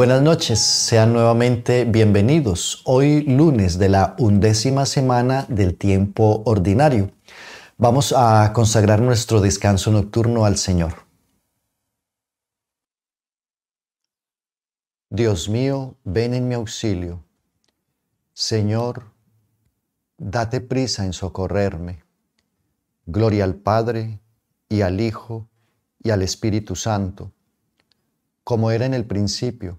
buenas noches, sean nuevamente bienvenidos. Hoy lunes de la undécima semana del tiempo ordinario. Vamos a consagrar nuestro descanso nocturno al Señor. Dios mío, ven en mi auxilio. Señor, date prisa en socorrerme. Gloria al Padre y al Hijo y al Espíritu Santo, como era en el principio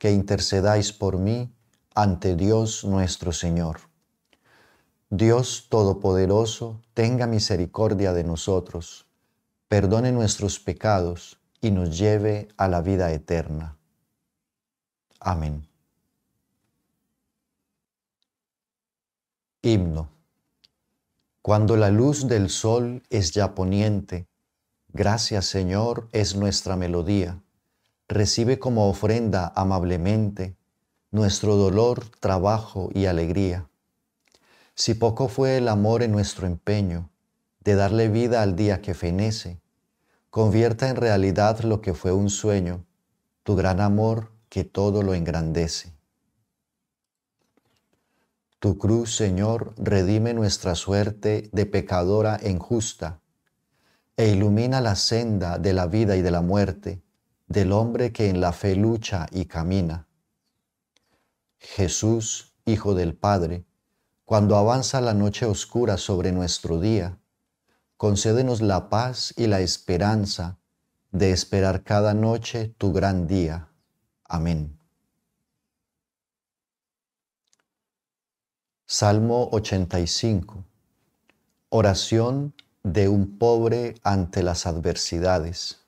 que intercedáis por mí ante Dios nuestro Señor. Dios Todopoderoso, tenga misericordia de nosotros, perdone nuestros pecados y nos lleve a la vida eterna. Amén. Himno. Cuando la luz del sol es ya poniente, gracias Señor es nuestra melodía recibe como ofrenda amablemente nuestro dolor, trabajo y alegría. Si poco fue el amor en nuestro empeño de darle vida al día que fenece, convierta en realidad lo que fue un sueño, tu gran amor que todo lo engrandece. Tu cruz, Señor, redime nuestra suerte de pecadora e injusta e ilumina la senda de la vida y de la muerte del hombre que en la fe lucha y camina. Jesús, Hijo del Padre, cuando avanza la noche oscura sobre nuestro día, concédenos la paz y la esperanza de esperar cada noche tu gran día. Amén. Salmo 85. Oración de un pobre ante las adversidades.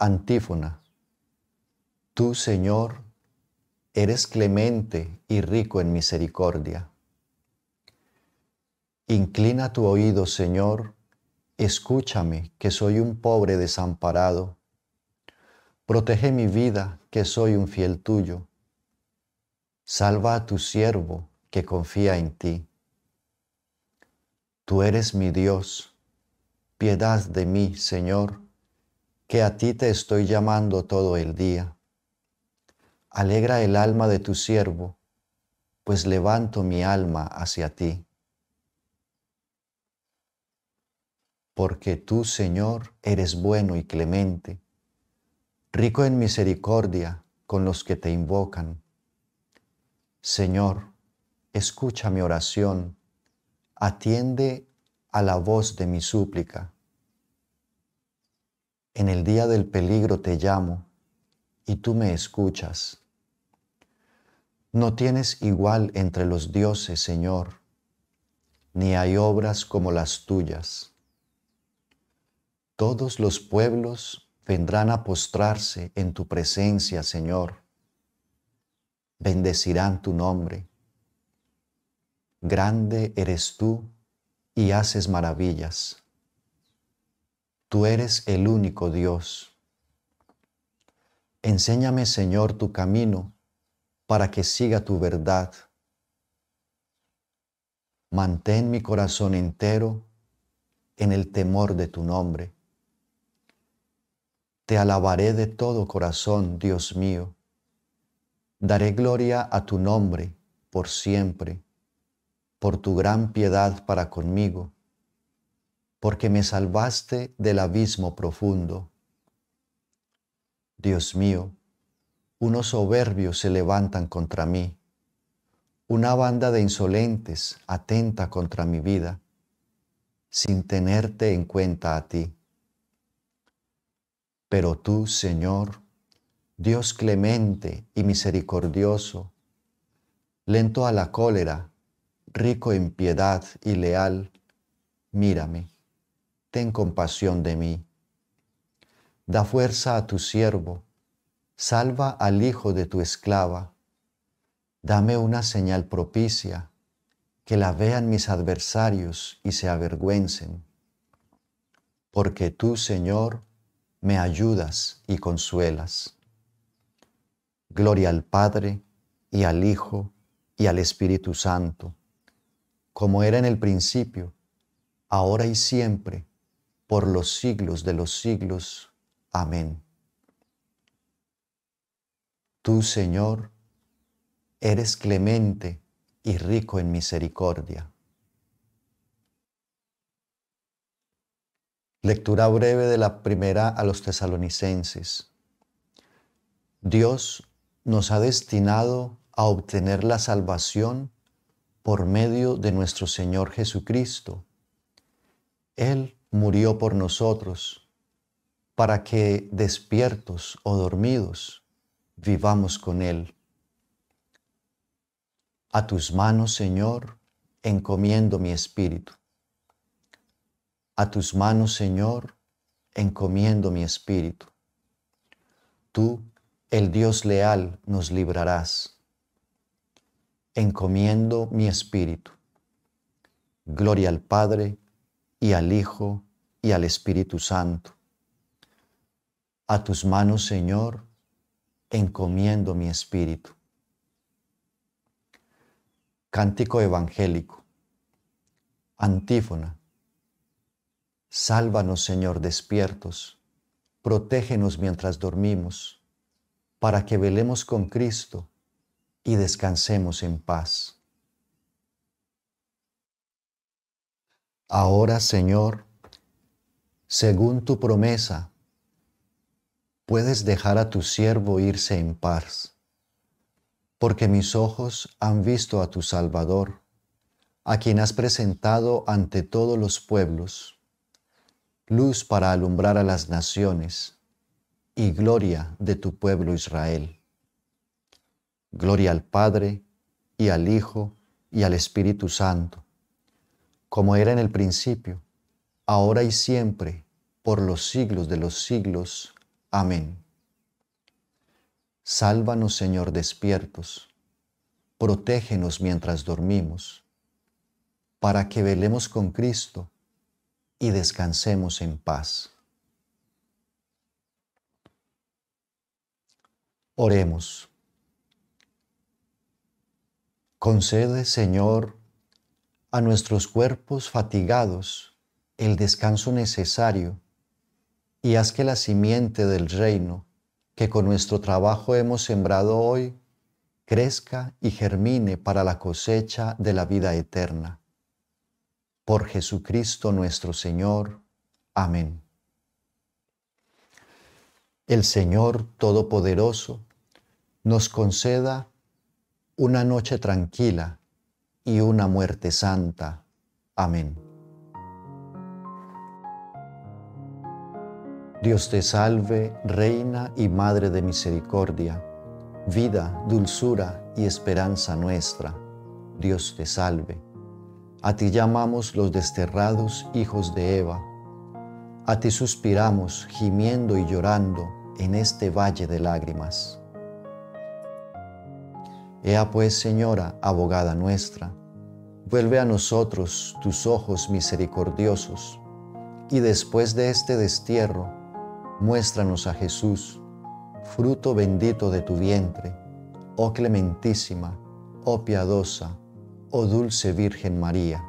Antífona. Tú, Señor, eres clemente y rico en misericordia. Inclina tu oído, Señor, escúchame, que soy un pobre desamparado. Protege mi vida, que soy un fiel tuyo. Salva a tu siervo, que confía en ti. Tú eres mi Dios. Piedad de mí, Señor que a ti te estoy llamando todo el día. Alegra el alma de tu siervo, pues levanto mi alma hacia ti. Porque tú, Señor, eres bueno y clemente, rico en misericordia con los que te invocan. Señor, escucha mi oración, atiende a la voz de mi súplica en el día del peligro te llamo y tú me escuchas. No tienes igual entre los dioses, Señor, ni hay obras como las tuyas. Todos los pueblos vendrán a postrarse en tu presencia, Señor. Bendecirán tu nombre. Grande eres tú y haces maravillas. Tú eres el único Dios. Enséñame, Señor, tu camino para que siga tu verdad. Mantén mi corazón entero en el temor de tu nombre. Te alabaré de todo corazón, Dios mío. Daré gloria a tu nombre por siempre, por tu gran piedad para conmigo porque me salvaste del abismo profundo. Dios mío, unos soberbios se levantan contra mí, una banda de insolentes atenta contra mi vida, sin tenerte en cuenta a ti. Pero tú, Señor, Dios clemente y misericordioso, lento a la cólera, rico en piedad y leal, mírame ten compasión de mí. Da fuerza a tu siervo, salva al hijo de tu esclava. Dame una señal propicia, que la vean mis adversarios y se avergüencen. Porque tú, Señor, me ayudas y consuelas. Gloria al Padre y al Hijo y al Espíritu Santo, como era en el principio, ahora y siempre por los siglos de los siglos. Amén. Tú, Señor, eres clemente y rico en misericordia. Lectura breve de la primera a los tesalonicenses. Dios nos ha destinado a obtener la salvación por medio de nuestro Señor Jesucristo. Él murió por nosotros, para que despiertos o dormidos vivamos con Él. A tus manos, Señor, encomiendo mi espíritu. A tus manos, Señor, encomiendo mi espíritu. Tú, el Dios leal, nos librarás. Encomiendo mi espíritu. Gloria al Padre y al Hijo y al Espíritu Santo. A tus manos, Señor, encomiendo mi espíritu. Cántico evangélico. Antífona. Sálvanos, Señor, despiertos. Protégenos mientras dormimos, para que velemos con Cristo y descansemos en paz. Ahora, Señor, según tu promesa, puedes dejar a tu siervo irse en paz, porque mis ojos han visto a tu Salvador, a quien has presentado ante todos los pueblos, luz para alumbrar a las naciones y gloria de tu pueblo Israel. Gloria al Padre y al Hijo y al Espíritu Santo como era en el principio, ahora y siempre, por los siglos de los siglos. Amén. Sálvanos, Señor, despiertos, protégenos mientras dormimos, para que velemos con Cristo y descansemos en paz. Oremos. Concede, Señor, a nuestros cuerpos fatigados el descanso necesario y haz que la simiente del reino que con nuestro trabajo hemos sembrado hoy crezca y germine para la cosecha de la vida eterna. Por Jesucristo nuestro Señor. Amén. El Señor Todopoderoso nos conceda una noche tranquila y una muerte santa. Amén. Dios te salve, Reina y Madre de Misericordia, vida, dulzura y esperanza nuestra. Dios te salve. A ti llamamos los desterrados hijos de Eva. A ti suspiramos, gimiendo y llorando en este valle de lágrimas. Ea pues, Señora, abogada nuestra, vuelve a nosotros tus ojos misericordiosos, y después de este destierro, muéstranos a Jesús, fruto bendito de tu vientre, oh clementísima, oh piadosa, oh dulce Virgen María.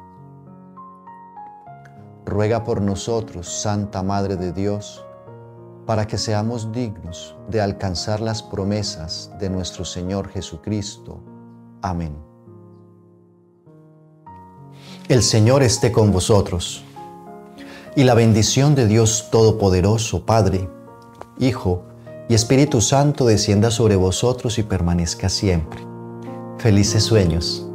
Ruega por nosotros, Santa Madre de Dios, para que seamos dignos de alcanzar las promesas de nuestro Señor Jesucristo. Amén. El Señor esté con vosotros. Y la bendición de Dios Todopoderoso, Padre, Hijo y Espíritu Santo descienda sobre vosotros y permanezca siempre. Felices sueños.